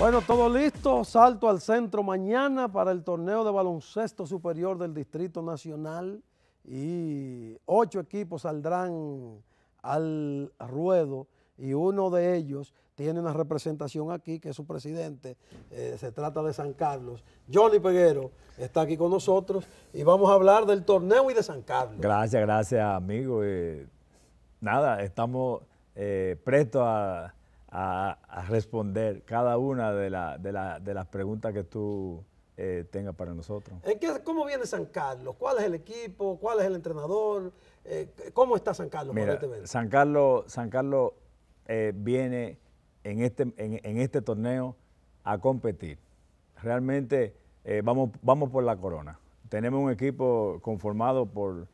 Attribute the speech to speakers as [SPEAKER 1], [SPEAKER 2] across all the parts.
[SPEAKER 1] Bueno, todo listo, salto al centro mañana para el torneo de baloncesto superior del Distrito Nacional y ocho equipos saldrán al ruedo y uno de ellos tiene una representación aquí que es su presidente, eh, se trata de San Carlos. Johnny Peguero está aquí con nosotros y vamos a hablar del torneo y de San Carlos.
[SPEAKER 2] Gracias, gracias amigo. Eh, nada, estamos eh, prestos a a, responder cada una de, la, de, la, de, las preguntas que tú eh, tengas para nosotros.
[SPEAKER 1] ¿Cómo viene San Carlos? ¿Cuál es el equipo? ¿Cuál es el entrenador? Eh, ¿Cómo está San Carlos?
[SPEAKER 2] San Carlos, San Carlos eh, viene este, en este, torneo a competir. Realmente vamos, vamos por la corona. Tenemos un equipo conformado por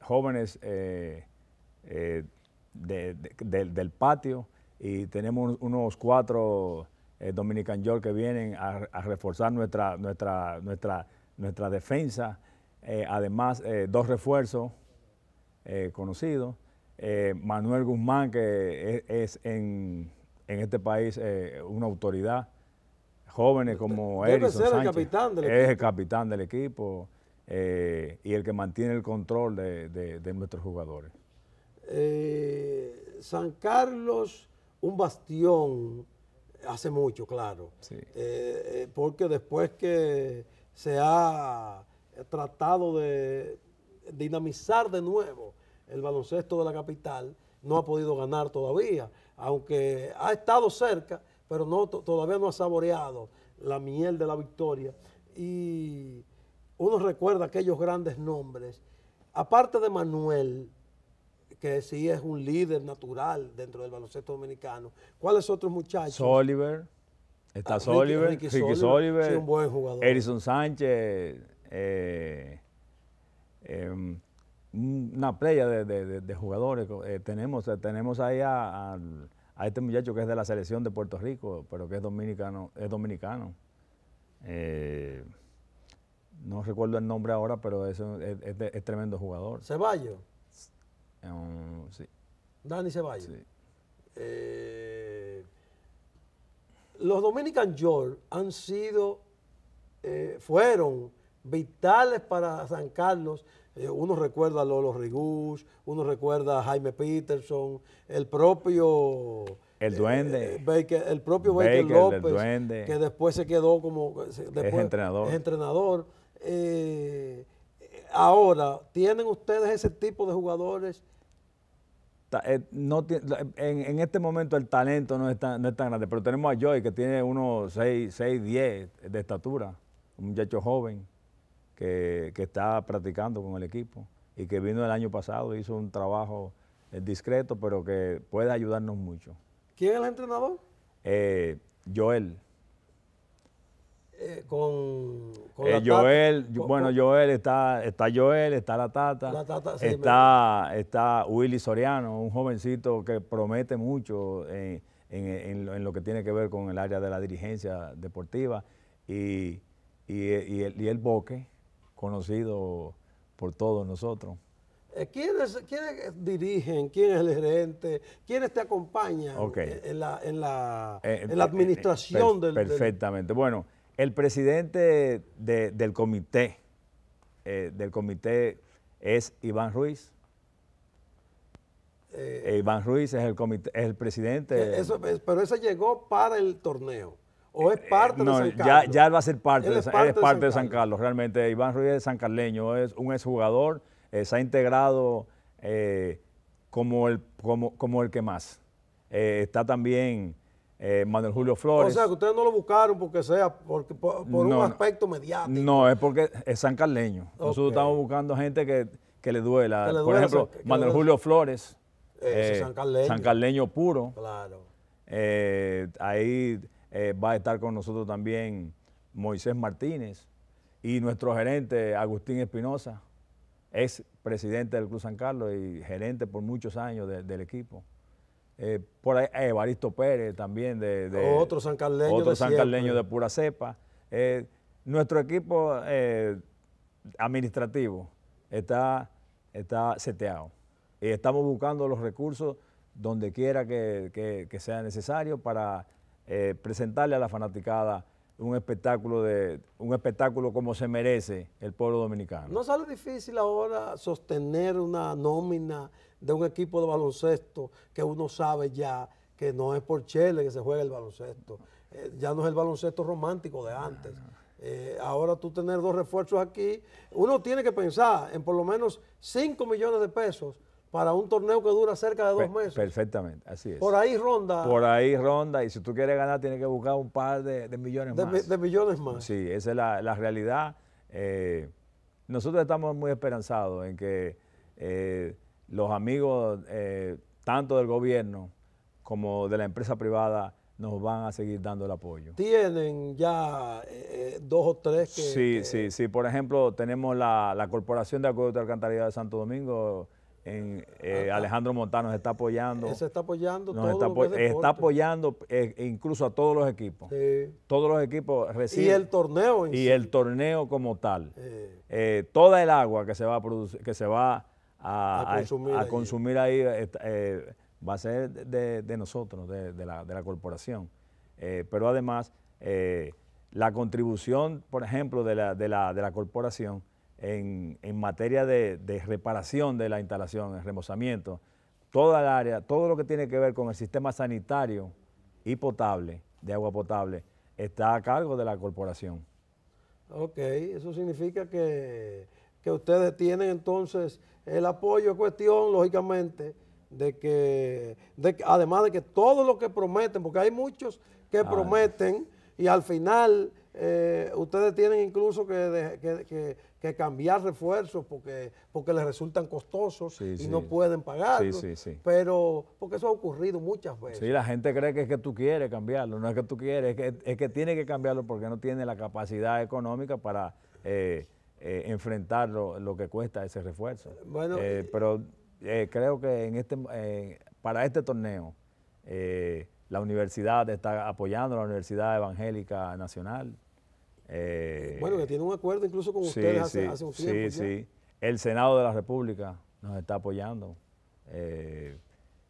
[SPEAKER 2] jóvenes del patio y tenemos unos cuatro dominicanos eh, Dominican que vienen a, reforzar nuestra, nuestra, nuestra, nuestra defensa. Eh, además, eh, dos refuerzos conocidos. Manuel Guzmán, que e, es, en, este país una autoridad. Jóvenes como Debe ser el capitán del equipo. Es el capitán del equipo y el que mantiene el control de nuestros jugadores.
[SPEAKER 1] San Carlos un bastión hace mucho, claro. Eh, eh, porque después que se ha tratado de dinamizar de nuevo el baloncesto de la capital, no ha podido ganar todavía, aunque ha estado cerca, pero no, todavía no ha saboreado la miel de la victoria. Y uno recuerda aquellos grandes nombres. Aparte de Manuel, que sí es un líder natural dentro del baloncesto dominicano.
[SPEAKER 2] ¿Cuáles otros muchachos? Oliver Está Oliver ah, Soliver, Ricky, un buen jugador. Erison Sánchez, eh, eh, mm, una playa de, jugadores. Eh, tenemos, tenemos ahí a, este muchacho que es de la selección de Puerto Rico, pero que es dominicano. Es dominicano. no recuerdo el nombre ahora, pero es, es, es tremendo jugador. Ceballos.
[SPEAKER 1] Dani Ceballos. Eh, los Dominican George han sido, eh, fueron vitales para San Carlos. Eh, uno recuerda a Lolo Rigús, uno recuerda a Jaime Peterson, el propio... El duende. el propio Baker, López, que después se quedó como... entrenador. entrenador. ahora, ¿tienen ustedes ese tipo de jugadores
[SPEAKER 2] eh, no, en, este momento el talento no es, tan, grande, pero tenemos a Joy que tiene unos 6, 10 de estatura, un muchacho joven que, está practicando con el equipo y que vino el año pasado, hizo un trabajo eh, discreto, pero que puede ayudarnos mucho. ¿Quién es el entrenador? Eh, Joel. Eh, con, eh, Joel, bueno, Joel, está, está Joel, está la Tata, está, está Willy Soriano, un jovencito que promete mucho en, lo que tiene que ver con el área de la dirigencia deportiva, y, y, el, y Boque, conocido por todos nosotros.
[SPEAKER 1] Eh, ¿Quiénes, dirigen? ¿Quién es el gerente? ¿Quiénes te acompañan en, la, en, la, la administración Perfectamente.
[SPEAKER 2] Bueno, el presidente del comité, eh, del comité es Iván Ruiz. Eh, eh, Iván Ruiz es el, comité, es el presidente. Eso,
[SPEAKER 1] pero ese llegó para el torneo. ¿O es parte de San Carlos?
[SPEAKER 2] Ya, va a ser parte, es parte, de, San, Carlos. Realmente Iván Ruiz es San Carleño. es un exjugador, se ha integrado como, el, como, como el que más. está también eh, Manuel Julio Flores. O sea, que
[SPEAKER 1] ustedes no lo buscaron porque sea por, un aspecto
[SPEAKER 2] mediático. No, es porque es San Carleño. Nosotros estamos buscando gente que, le duela. por ejemplo, Manuel Julio Flores. Eh, San sancarleño puro. Claro. Eh, ahí eh, va a estar con nosotros también Moisés Martínez y nuestro gerente Agustín Espinosa, Es presidente del Club San Carlos y gerente por muchos años del equipo. Eh, por ahí, eh, Evaristo Pérez también de, de otro San Carleño de, pura cepa. Eh, nuestro equipo administrativo está, está seteado y estamos buscando los recursos donde quiera que, que, sea necesario para presentarle a la fanaticada un espectáculo de un espectáculo como se merece el pueblo dominicano.
[SPEAKER 1] No sale difícil ahora sostener una nómina de un equipo de baloncesto que uno sabe ya que no es por Chile que se juega el baloncesto. Eh, ya no es el baloncesto romántico de antes. Eh, ahora tú tener dos refuerzos aquí, uno tiene que pensar en por lo menos 5 millones de pesos para un torneo que dura cerca de dos meses.
[SPEAKER 2] Perfectamente, así es. Por ahí
[SPEAKER 1] ronda. Por
[SPEAKER 2] ahí ronda, y si tú quieres ganar, tienes que buscar un par de, millones más. De millones más. Sí, esa es la, realidad. Eh, nosotros estamos muy esperanzados en que los amigos eh, tanto del gobierno como de la empresa privada nos van a seguir dando el apoyo. ¿Tienen ya eh, eh, dos o tres que...? Sí, sí, sí. Por ejemplo, tenemos la, Corporación de acuerdo y Alcantarillado de Santo Domingo, en, ah, ah. Alejandro Montano nos está apoyando. Se está apoyando todo está, está, apoyando e incluso a todos los equipos. Sí. Todos los equipos reciben. Y el torneo. y el torneo como tal. toda el agua que se va a producir, que se va a, consumir, ahí, eh, eh, va a ser de, nosotros, de, la, de, la, corporación. Eh, pero además, la contribución, por ejemplo, de la, la, la corporación en, en materia de, reparación de la instalación, el remozamiento, toda el área, todo lo que tiene que ver con el sistema sanitario y potable, de agua potable, está a cargo de la corporación.
[SPEAKER 1] Ok, eso significa que que ustedes tienen entonces el apoyo es cuestión, lógicamente, de que, de además de que todo lo que prometen, porque hay muchos que prometen y al final eh, ustedes tienen incluso que, cambiar refuerzos porque, porque les resultan costosos y no pueden pagarlos. Sí, sí, pero, porque eso ha ocurrido muchas veces. Sí,
[SPEAKER 2] la gente cree que es que tú quieres cambiarlo, no es que tú quieres, es que, es que tiene que cambiarlo porque no tiene la capacidad económica para... Eh, eh, enfrentar lo, que cuesta ese refuerzo. Bueno, eh, eh, pero creo que en este, para este torneo la universidad está apoyando, la Universidad Evangélica Nacional. bueno,
[SPEAKER 1] que tiene un acuerdo incluso con ustedes hace, un tiempo. Sí, sí.
[SPEAKER 2] El Senado de la República nos está apoyando.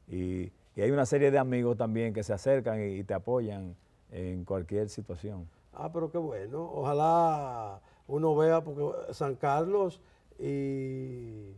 [SPEAKER 2] Y, hay una serie de amigos también que se acercan y te apoyan en cualquier situación.
[SPEAKER 1] Ah, pero qué bueno. Ojalá uno vea, porque San Carlos y,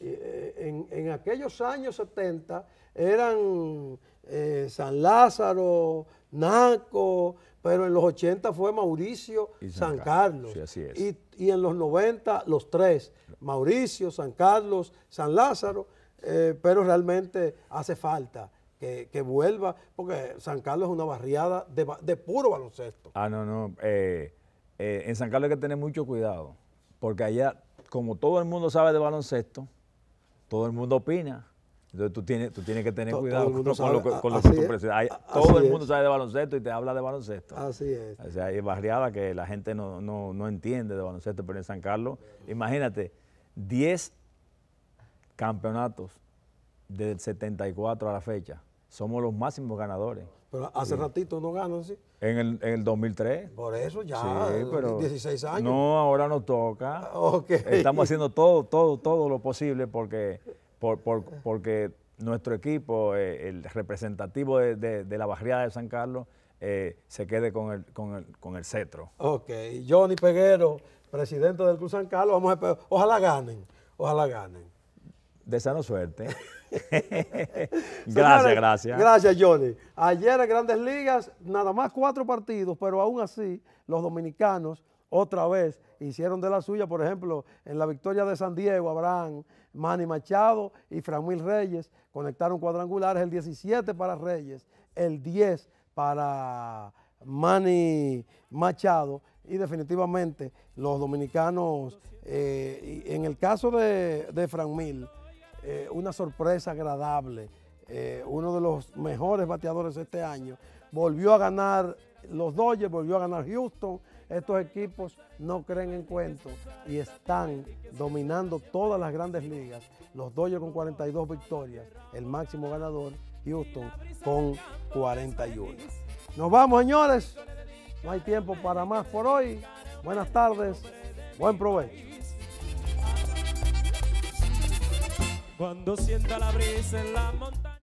[SPEAKER 1] eh, en, aquellos años 70 eran eh, San Lázaro, Naco, pero en los 80 fue Mauricio, San, Carlos. Y, en los 90 los tres, Mauricio, San Carlos, San Lázaro, eh, pero realmente hace falta. Que, vuelva, porque San Carlos es una barriada de, de puro baloncesto.
[SPEAKER 2] Ah, no, no. Eh, eh, en San Carlos hay que tener mucho cuidado, porque allá, como todo el mundo sabe de baloncesto, todo el mundo opina. Entonces tú tienes, tú tienes que tener cuidado con, lo, que tú presentas. Todo el mundo sabe de baloncesto y te habla de baloncesto. Así es. O sea, hay barriadas que la gente no, entiende de baloncesto, pero en San Carlos, imagínate, 10 campeonatos del 74 a la fecha. Somos los máximos ganadores. Pero hace
[SPEAKER 1] ratito no ganan, sí.
[SPEAKER 2] En el, en el 2003. Por eso ya, 16 años. No, ahora nos toca. Estamos haciendo todo, todo, todo lo posible porque, por, por, porque nuestro equipo, eh, el representativo de, la barriada de San Carlos, eh, se quede con el, con, el, con el cetro.
[SPEAKER 1] Ok, Johnny Peguero, presidente del Club San Carlos, vamos a, ojalá ganen, ojalá ganen
[SPEAKER 2] sano suerte. gracias, gracias.
[SPEAKER 1] Gracias, Johnny. Ayer en Grandes Ligas, nada más cuatro partidos, pero aún así los dominicanos otra vez hicieron de la suya, por ejemplo, en la victoria de San Diego, Abraham, Manny Machado y Framil Reyes conectaron cuadrangulares, el 17 para Reyes, el 10 para Manny Machado y definitivamente los dominicanos, eh, en el caso de, de Framil, eh, una sorpresa agradable. Eh, uno de los mejores bateadores este año. Volvió a ganar los Dodgers, volvió a ganar Houston. Estos equipos no creen en cuentos y están dominando todas las grandes ligas. Los Dodgers con 42 victorias, el máximo ganador, Houston con 41. Nos vamos, señores. No hay tiempo para más por hoy. Buenas tardes, buen provecho.
[SPEAKER 2] cuando sienta la brisa en la montaña.